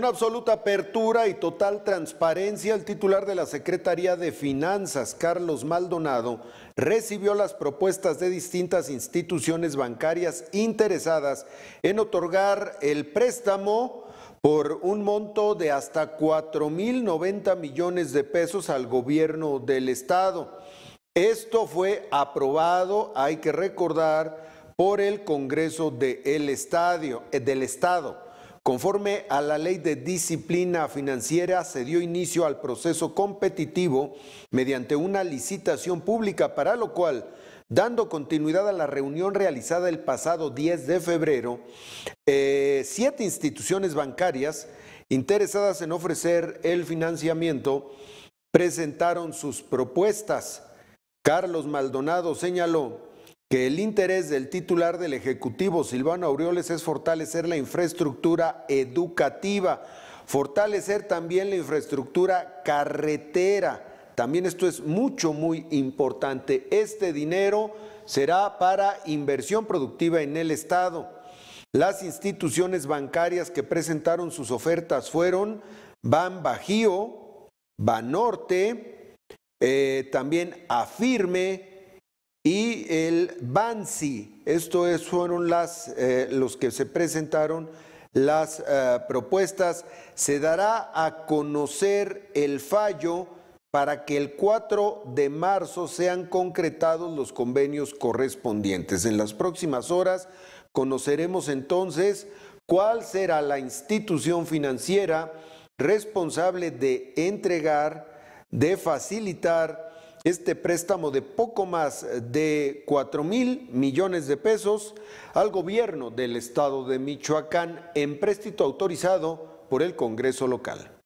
Con absoluta apertura y total transparencia, el titular de la Secretaría de Finanzas, Carlos Maldonado, recibió las propuestas de distintas instituciones bancarias interesadas en otorgar el préstamo por un monto de hasta 4.090 millones de pesos al gobierno del Estado. Esto fue aprobado, hay que recordar, por el Congreso eh, del Estado. Conforme a la ley de disciplina financiera, se dio inicio al proceso competitivo mediante una licitación pública, para lo cual, dando continuidad a la reunión realizada el pasado 10 de febrero, eh, siete instituciones bancarias interesadas en ofrecer el financiamiento presentaron sus propuestas. Carlos Maldonado señaló que el interés del titular del Ejecutivo, Silvano Aureoles, es fortalecer la infraestructura educativa, fortalecer también la infraestructura carretera. También esto es mucho, muy importante. Este dinero será para inversión productiva en el Estado. Las instituciones bancarias que presentaron sus ofertas fueron Ban Bajío, Banorte, eh, también Afirme, y el Bansi. estos fueron las, eh, los que se presentaron las eh, propuestas. Se dará a conocer el fallo para que el 4 de marzo sean concretados los convenios correspondientes. En las próximas horas conoceremos entonces cuál será la institución financiera responsable de entregar, de facilitar, este préstamo de poco más de 4 mil millones de pesos al gobierno del estado de Michoacán en préstito autorizado por el Congreso local.